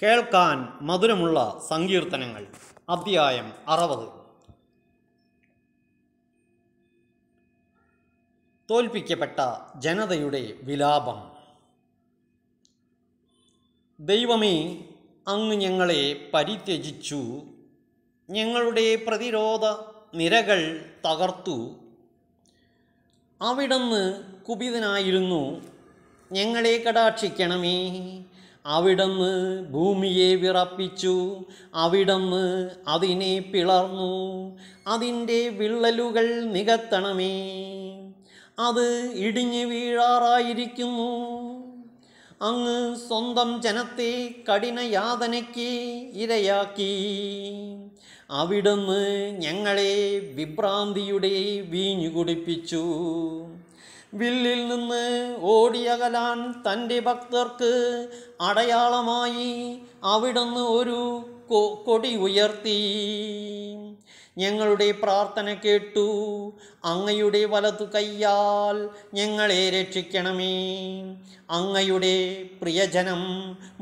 കേൾക്കാൻ മധുരമുള്ള സങ്കീർത്തനങ്ങൾ അധ്യായം അറുപത് തോൽപ്പിക്കപ്പെട്ട ജനതയുടെ വിലാപം ദൈവമേ അങ്ങ് ഞങ്ങളെ പരിത്യജിച്ചു ഞങ്ങളുടെ പ്രതിരോധ നിരകൾ തകർത്തു അവിടുന്ന് കുപിതനായിരുന്നു ഞങ്ങളെ കടാക്ഷിക്കണമേ അവിടന്ന് ഭൂമിയെ വിറപ്പിച്ചു അവിടന്ന് അതിനെ പിളർന്നു അതിൻ്റെ വിള്ളലുകൾ നികത്തണമേ അത് ഇടിഞ്ഞു വീഴാറായിരിക്കുന്നു അങ്ങ് സ്വന്തം ജനത്തെ കഠിനയാതനയ്ക്ക് ഇരയാക്കി അവിടുന്ന് ഞങ്ങളെ വിഭ്രാന്തിയുടെ വീഞ്ഞു കുടിപ്പിച്ചു വില്ലിൽ നിന്ന് ഓടിയകലാൻ തൻ്റെ ഭക്തർക്ക് അടയാളമായി അവിടുന്ന് ഒരു കൊടി ഉയർത്തി ഞങ്ങളുടെ പ്രാർത്ഥന കേട്ടു അങ്ങയുടെ വലതു കൈയാൽ ഞങ്ങളെ രക്ഷിക്കണമേ അങ്ങയുടെ പ്രിയജനം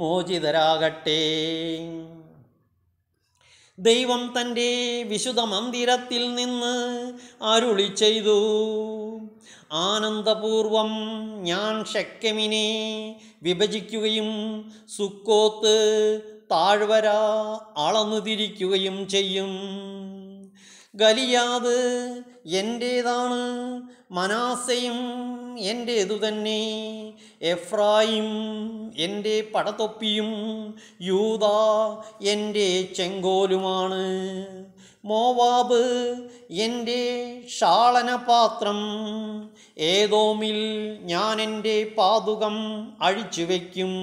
മോചിതരാകട്ടെ ദൈവം തൻ്റെ വിശുദ്ധ മന്ദിരത്തിൽ നിന്ന് അരുളി ചെയ്തു ആനന്ദപൂർവം ഞാൻ ഷെക്കമിനെ വിഭജിക്കുകയും സുക്കോത്ത് താഴ്വര അളന്നു തിരിക്കുകയും ചെയ്യും ഗലിയാത് എൻ്റേതാണ് മനാസയും എൻ്റേതു തന്നെ എഫ്രായിം എൻ്റെ പടത്തൊപ്പിയും യൂത എൻ്റെ ചെങ്കോലുമാണ് മോവാബ് എൻ്റെ ഷാളനപാത്രം ഏതോമിൽ ഞാൻ എൻ്റെ പാതുകം അഴിച്ചു വയ്ക്കും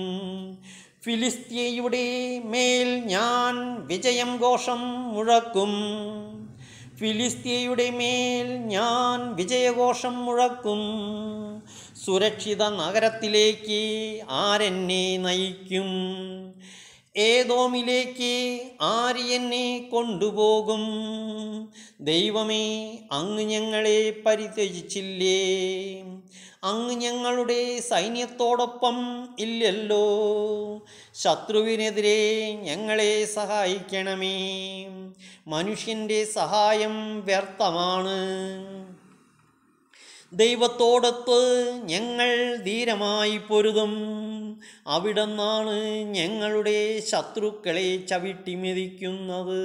ഫിലിസ്തീയുടെ മേൽ ഞാൻ വിജയം ഘോഷം മുഴക്കും ഫിലിസ്തീയുടെ മേൽ ഞാൻ വിജയഘോഷം മുഴക്കും സുരക്ഷിത നഗരത്തിലേക്ക് ആരെന്നെ നയിക്കും ഏതോമിലേക്ക് ആര് എന്നെ കൊണ്ടുപോകും ദൈവമേ അങ്ങ് ഞങ്ങളെ പരിത്യജിച്ചില്ലേ അങ്ങ് ഞങ്ങളുടെ സൈന്യത്തോടൊപ്പം ഇല്ലല്ലോ ശത്രുവിനെതിരെ ഞങ്ങളെ സഹായിക്കണമേ മനുഷ്യൻ്റെ സഹായം വ്യർത്ഥമാണ് ദൈവത്തോടൊത്ത് ഞങ്ങൾ ധീരമായി പൊരുതും അവിടന്നാണ് ഞങ്ങളുടെ ശത്രുക്കളെ ചവിട്ടിമെതിക്കുന്നത്